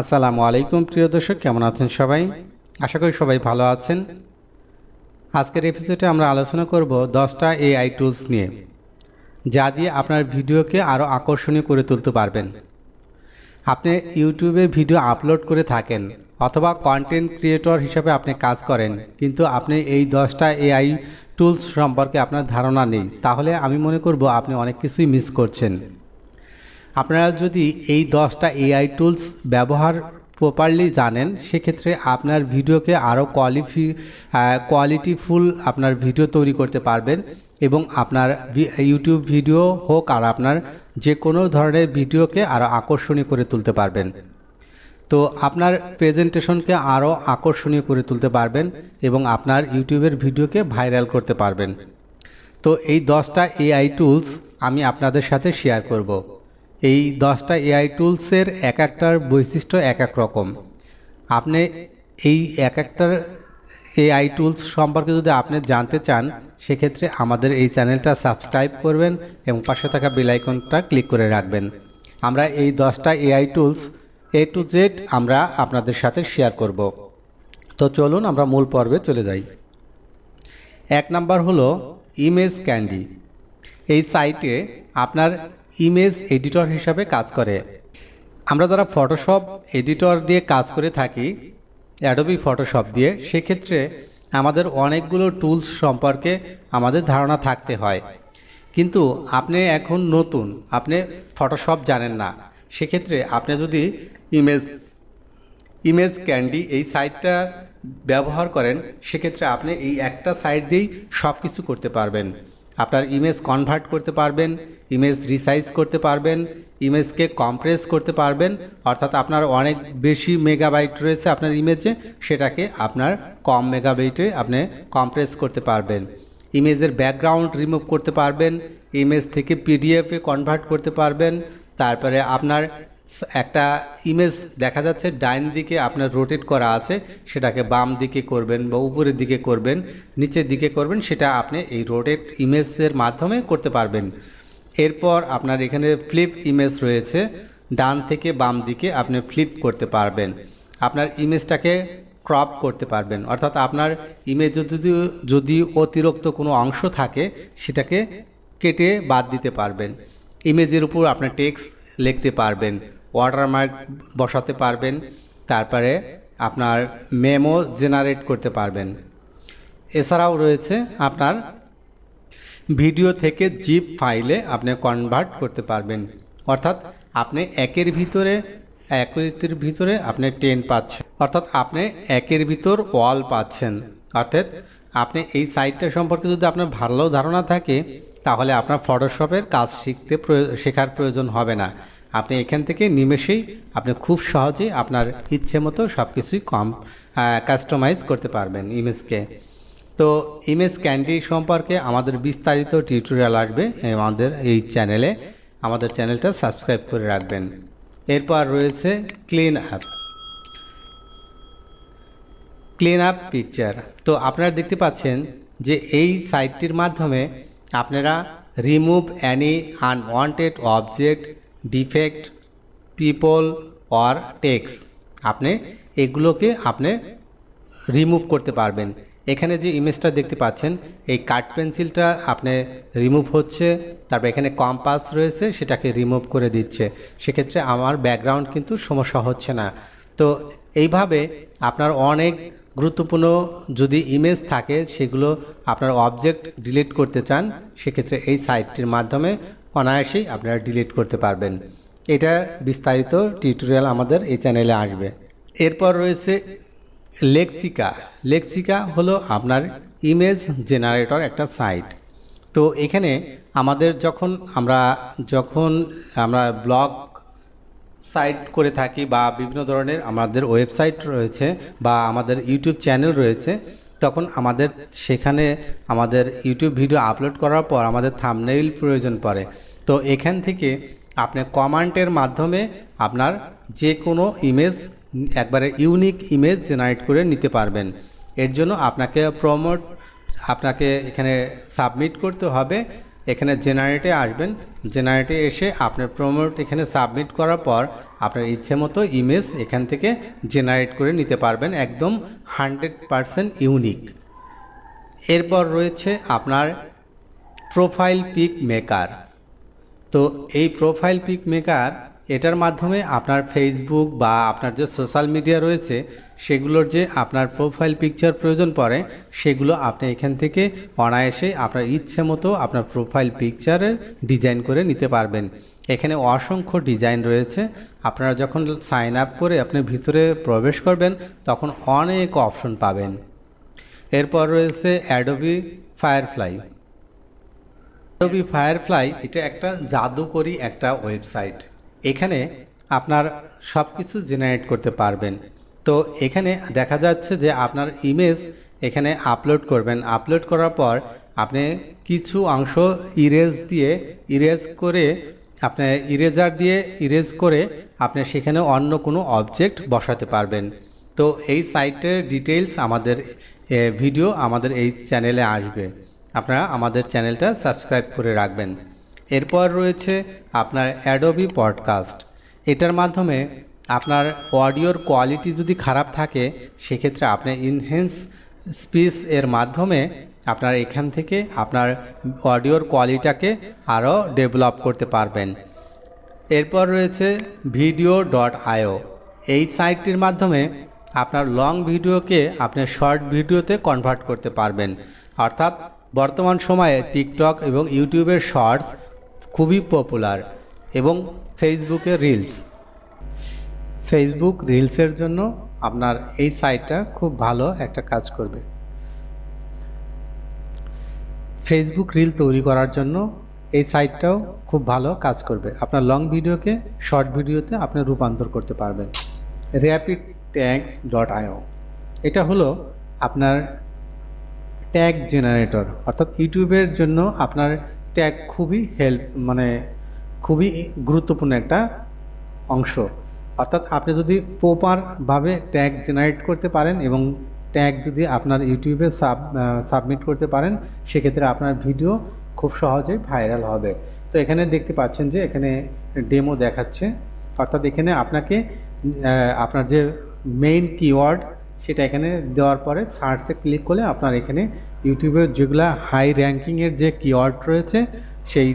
আসসালামু আলাইকুম প্রিয় দর্শক কেমন আছেন সবাই আশা করি সবাই ভালো আছেন আজকের এপিসোডে আমরা আলোচনা করব দশটা এআই টুলস নিয়ে যা দিয়ে আপনার ভিডিওকে আরও আকর্ষণীয় করে তুলতে পারবেন আপনি ইউটিউবে ভিডিও আপলোড করে থাকেন অথবা কন্টেন্ট ক্রিয়েটর হিসাবে আপনি কাজ করেন কিন্তু আপনি এই দশটা এআই টুলস সম্পর্কে আপনার ধারণা নেই তাহলে আমি মনে করব আপনি অনেক কিছুই মিস করছেন আপনারা যদি এই দশটা এআই টুলস ব্যবহার প্রপারলি জানেন সেক্ষেত্রে আপনার ভিডিওকে আরও কোয়ালিফি কোয়ালিটিফুল আপনার ভিডিও তৈরি করতে পারবেন এবং আপনার ইউটিউব ভিডিও হোক আর আপনার যে কোনো ধরনের ভিডিওকে আরও আকর্ষণীয় করে তুলতে পারবেন তো আপনার প্রেজেন্টেশনকে আরও আকর্ষণীয় করে তুলতে পারবেন এবং আপনার ইউটিউবের ভিডিওকে ভাইরাল করতে পারবেন তো এই দশটা এআই টুলস আমি আপনাদের সাথে শেয়ার করবো এই দশটা এআই টুলসের এক একটার বৈশিষ্ট্য এক এক রকম আপনি এই এক একটার এআই টুলস সম্পর্কে যদি আপনি জানতে চান সেক্ষেত্রে আমাদের এই চ্যানেলটা সাবস্ক্রাইব করবেন এবং পাশে থাকা বেলাইকনটা ক্লিক করে রাখবেন আমরা এই দশটা AI tools A to Z আমরা আপনাদের সাথে শেয়ার করব তো চলুন আমরা মূল পর্বে চলে যাই এক নাম্বার হলো ইমেজ ক্যান্ডি এই সাইটে আপনার ইমেজ এডিটর হিসাবে কাজ করে আমরা যারা ফটোশপ এডিটর দিয়ে কাজ করে থাকি অ্যাডোবি ফটোশপ দিয়ে সেক্ষেত্রে আমাদের অনেকগুলো টুলস সম্পর্কে আমাদের ধারণা থাকতে হয় কিন্তু আপনি এখন নতুন আপনি ফটোশপ জানেন না সেক্ষেত্রে আপনি যদি ইমেজ ইমেজ ক্যান্ডি এই সাইটটা ব্যবহার করেন সেক্ষেত্রে আপনি এই একটা সাইট দিয়েই সব কিছু করতে পারবেন আপনার ইমেজ কনভার্ট করতে পারবেন ইমেজ রিসাইজ করতে পারবেন ইমেজকে কম্প্রেস করতে পারবেন অর্থাৎ আপনার অনেক বেশি মেগাবাইট রয়েছে আপনার ইমেজে সেটাকে আপনার কম মেগাবাইটে আপনি কম্প্রেস করতে পারবেন ইমেজের ব্যাকগ্রাউন্ড রিমুভ করতে পারবেন ইমেজ থেকে পিডিএফে কনভার্ট করতে পারবেন তারপরে আপনার একটা ইমেজ দেখা যাচ্ছে ডাইন দিকে আপনার রোটেট করা আছে সেটাকে বাম দিকে করবেন বা উপরের দিকে করবেন নিচের দিকে করবেন সেটা আপনি এই রোটেট ইমেজের মাধ্যমে করতে পারবেন এরপর আপনার এখানে ফ্লিপ ইমেজ রয়েছে ডান থেকে বাম দিকে আপনি ফ্লিপ করতে পারবেন আপনার ইমেজটাকে ক্রপ করতে পারবেন অর্থাৎ আপনার ইমেজে যদি যদি অতিরিক্ত কোনো অংশ থাকে সেটাকে কেটে বাদ দিতে পারবেন ইমেজের উপর আপনার টেক্সট লিখতে পারবেন ওয়াটারমার্ক বসাতে পারবেন তারপরে আপনার মেমো জেনারেট করতে পারবেন এছাড়াও রয়েছে আপনার ভিডিও থেকে জিপ ফাইলে আপনি কনভার্ট করতে পারবেন অর্থাৎ আপনি একের ভিতরে একের ভিতরে আপনি টেন পাচ্ছেন অর্থাৎ আপনি একের ভিতর ওয়াল পাচ্ছেন অর্থাৎ আপনি এই সাইটটা সম্পর্কে যদি আপনার ভালো ধারণা থাকে তাহলে আপনার ফটোশপের কাজ শিখতে শেখার প্রয়োজন হবে না আপনি এখান থেকে নিমেষেই আপনি খুব সহজে আপনার ইচ্ছে মতো সব কিছুই কম কাস্টমাইজ করতে পারবেন ইমেজকে তো ইমেজ ক্যান্ডি সম্পর্কে আমাদের বিস্তারিত টিউটোরিয়াল আসবে আমাদের এই চ্যানেলে আমাদের চ্যানেলটা সাবস্ক্রাইব করে রাখবেন এরপর রয়েছে clean up clean up picture তো আপনারা দেখতে পাচ্ছেন যে এই সাইটটির মাধ্যমে আপনারা remove any unwanted object defect people or text আপনি এগুলোকে আপনি রিমুভ করতে পারবেন এখানে যে ইমেজটা দেখতে পাচ্ছেন এই কাঠ পেন্সিলটা আপনি রিমুভ হচ্ছে তারপর এখানে কম্পাস রয়েছে সেটাকে রিমুভ করে দিচ্ছে সেক্ষেত্রে আমার ব্যাকগ্রাউন্ড কিন্তু সমস্যা হচ্ছে না তো এইভাবে আপনার অনেক গুরুত্বপূর্ণ যদি ইমেজ থাকে সেগুলো আপনার অবজেক্ট ডিলিট করতে চান সেক্ষেত্রে এই সাইটটির মাধ্যমে অনায়াসেই আপনারা ডিলিট করতে পারবেন এটা বিস্তারিত টিউটোরিয়াল আমাদের এই চ্যানেলে আসবে এরপর রয়েছে লেক্সিকা লেক্সিকা হলো আপনার ইমেজ জেনারেটর একটা সাইট তো এখানে আমাদের যখন আমরা যখন আমরা ব্লগ সাইট করে থাকি বা বিভিন্ন ধরনের আমাদের ওয়েবসাইট রয়েছে বা আমাদের ইউটিউব চ্যানেল রয়েছে তখন আমাদের সেখানে আমাদের ইউটিউব ভিডিও আপলোড করার পর আমাদের থামনেইল প্রয়োজন পড়ে তো এখান থেকে আপনি কমান্টের মাধ্যমে আপনার যে কোনো ইমেজ একবারে ইউনিক ইমেজ জেনারেট করে নিতে পারবেন এর জন্য আপনাকে প্রমোট আপনাকে এখানে সাবমিট করতে হবে এখানে জেনারেটে আসবেন জেনারেটে এসে আপনার প্রমোট এখানে সাবমিট করার পর আপনার ইচ্ছে মতো ইমেজ এখান থেকে জেনারেট করে নিতে পারবেন একদম হান্ড্রেড পারসেন্ট ইউনিক এরপর রয়েছে আপনার প্রোফাইল পিক মেকার তো এই প্রোফাইল পিক মেকার এটার মাধ্যমে আপনার ফেসবুক বা আপনার যে সোশ্যাল মিডিয়া রয়েছে সেগুলোর যে আপনার প্রোফাইল পিকচার প্রয়োজন পড়ে সেগুলো আপনি এখান থেকে অনায়াসে আপনার ইচ্ছে মতো আপনার প্রোফাইল পিকচারের ডিজাইন করে নিতে পারবেন এখানে অসংখ্য ডিজাইন রয়েছে আপনারা যখন সাইন আপ করে আপনি ভিতরে প্রবেশ করবেন তখন অনেক অপশন পাবেন এরপর রয়েছে অ্যাডোবি ফায়ারফ্লাই অ্যাডোবি ফায়ারফ্লাই এটা একটা জাদুকরি একটা ওয়েবসাইট এখানে আপনার সব কিছু জেনারেট করতে পারবেন তো এখানে দেখা যাচ্ছে যে আপনার ইমেজ এখানে আপলোড করবেন আপলোড করার পর আপনি কিছু অংশ ইরেজ দিয়ে ইরেজ করে আপনি ইরেজার দিয়ে ইরেজ করে আপনি সেখানে অন্য কোনো অবজেক্ট বসাতে পারবেন তো এই সাইটের ডিটেলস আমাদের ভিডিও আমাদের এই চ্যানেলে আসবে আপনারা আমাদের চ্যানেলটা সাবস্ক্রাইব করে রাখবেন এরপর রয়েছে আপনার অ্যাডোবি পডকাস্ট এটার মাধ্যমে আপনার অডিওর কোয়ালিটি যদি খারাপ থাকে সেক্ষেত্রে আপনি ইনহেন্স স্পিচ এর মাধ্যমে আপনার এখান থেকে আপনার অডিওর কোয়ালিটাকে আরও ডেভেলপ করতে পারবেন এরপর রয়েছে ভিডিও ডট আইও এই সাইটটির মাধ্যমে আপনার লং ভিডিওকে আপনি শর্ট ভিডিওতে কনভার্ট করতে পারবেন অর্থাৎ বর্তমান সময়ে টিকটক এবং ইউটিউবের শর্টস খুবই পপুলার এবং ফেসবুকে রিলস ফেসবুক রিলসের জন্য আপনার এই সাইটটা খুব ভালো একটা কাজ করবে ফেসবুক রিল তৈরি করার জন্য এই সাইটটাও খুব ভালো কাজ করবে আপনার লং ভিডিওকে শর্ট ভিডিওতে আপনি রূপান্তর করতে পারবেন র্যাপিড ট্যাগস ডট আইও এটা হলো আপনার ট্যাগ জেনারেটর অর্থাৎ ইউটিউবের জন্য আপনার ট্যাগ খুবই হেল্প মানে খুবই গুরুত্বপূর্ণ একটা অংশ অর্থাৎ আপনি যদি প্রপারভাবে ট্যাগ জেনারেট করতে পারেন এবং ট্যাগ যদি আপনার ইউটিউবে সাব সাবমিট করতে পারেন সেক্ষেত্রে আপনার ভিডিও খুব সহজে ভাইরাল হবে তো এখানে দেখতে পাচ্ছেন যে এখানে ডেমো দেখাচ্ছে অর্থাৎ এখানে আপনাকে আপনার যে মেইন কিওয়ার্ড সেটা এখানে দেওয়ার পরে সার্চে ক্লিক করলে আপনার এখানে ইউটিউবে যেগুলা হাই র্যাঙ্কিংয়ের যে কিওয়ার্ড রয়েছে সেই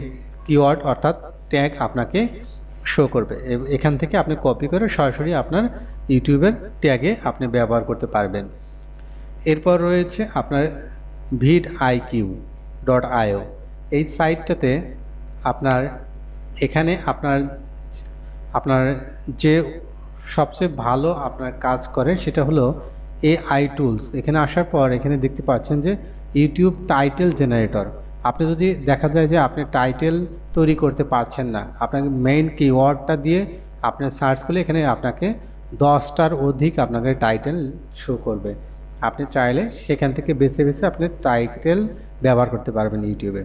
কিওয়ার্ড অর্থাৎ ট্যাগ আপনাকে শো করবে এখান থেকে আপনি কপি করে সরাসরি আপনার ইউটিউবের ট্যাগে আপনি ব্যবহার করতে পারবেন এরপর রয়েছে আপনার vidIQ dot IO এই সাইটটাতে আপনার এখানে আপনার আপনার যে সবচেয়ে ভালো আপনার কাজ করে সেটা হলো এ আই টুলস এখানে আসার পর এখানে দেখতে পাচ্ছেন যে ইউটিউব টাইটেল জেনারেটর আপনি যদি দেখা যায় যে আপনি টাইটেল তৈরি করতে পারছেন না আপনাকে মেইন কিওয়ার্ডটা দিয়ে আপনি সার্চ করলে এখানে আপনাকে দশটার অধিক আপনাকে টাইটেল শো করবে আপনি চাইলে সেখান থেকে বেছে বেছে আপনি টাইটেল ব্যবহার করতে পারবেন ইউটিউবে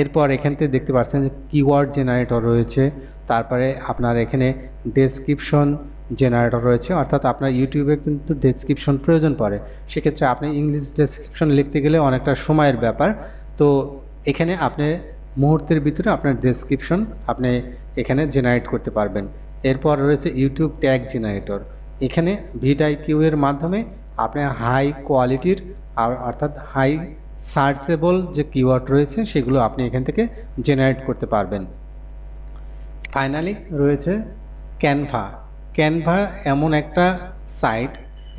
এরপর এখান থেকে দেখতে পাচ্ছেন যে কিওয়ার্ড জেনারেটর রয়েছে তারপরে আপনার এখানে ডেসক্রিপশন জেনারেটর রয়েছে অর্থাৎ আপনার ইউটিউবে কিন্তু ডেসক্রিপশন প্রয়োজন পড়ে সেক্ষেত্রে আপনি ইংলিশ ডেসক্রিপশন লিখতে গেলে অনেকটা সময়ের ব্যাপার তো এখানে আপনি মুহূর্তের ভিতরে আপনার ডেসক্রিপশন আপনি এখানে জেনারেট করতে পারবেন এরপর রয়েছে ইউটিউব ট্যাগ জেনারেটর এখানে ভিডাইকিউ এর মাধ্যমে আপনি হাই কোয়ালিটির আর অর্থাৎ হাই সার্চেবল যে কিওয়ার্ড রয়েছে সেগুলো আপনি এখান থেকে জেনারেট করতে পারবেন ফাইনালি রয়েছে ক্যানভা ক্যানভা এমন একটা সাইট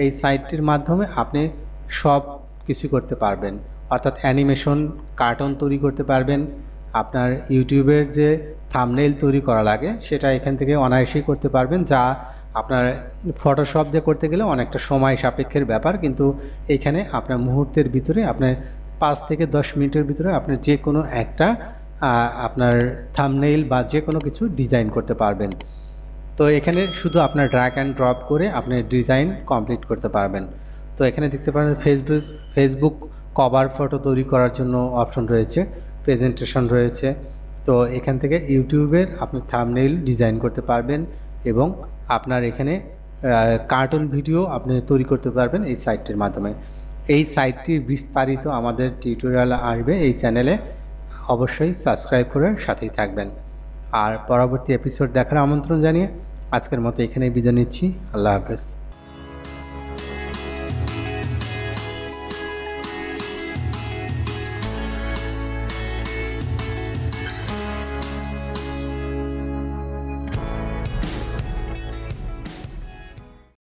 এই সাইটটির মাধ্যমে আপনি সব কিছু করতে পারবেন অর্থাৎ অ্যানিমেশন কার্টুন তৈরি করতে পারবেন আপনার ইউটিউবের যে থামনেল তৈরি করা লাগে সেটা এখান থেকে অনায়াসেই করতে পারবেন যা আপনার ফটোশপ দিয়ে করতে গেলে অনেকটা সময় সাপেক্ষের ব্যাপার কিন্তু এখানে আপনার মুহূর্তের ভিতরে আপনার পাঁচ থেকে দশ মিনিটের ভিতরে আপনার যে কোনো একটা আপনার থামনেইল বা যে কোনো কিছু ডিজাইন করতে পারবেন তো এখানে শুধু আপনার ড্রাক অ্যান্ড ড্রপ করে আপনি ডিজাইন কমপ্লিট করতে পারবেন তো এখানে দেখতে পারেন ফেসবুক ফেসবুক কভার ফটো তৈরি করার জন্য অপশন রয়েছে প্রেজেন্টেশন রয়েছে তো এখান থেকে ইউটিউবের আপনি থামনেইল ডিজাইন করতে পারবেন এবং আপনার এখানে কার্টুন ভিডিও আপনি তৈরি করতে পারবেন এই সাইটটির মাধ্যমে এই সাইটটির বিস্তারিত আমাদের টিউটোরিয়াল আসবে এই চ্যানেলে অবশ্যই সাবস্ক্রাইব করে সাথেই থাকবেন আর পরবর্তী এপিসোড দেখার আমন্ত্রণ জানিয়ে আজকের মতো এখানেই বিদায় নিচ্ছি আল্লাহ হাফেজ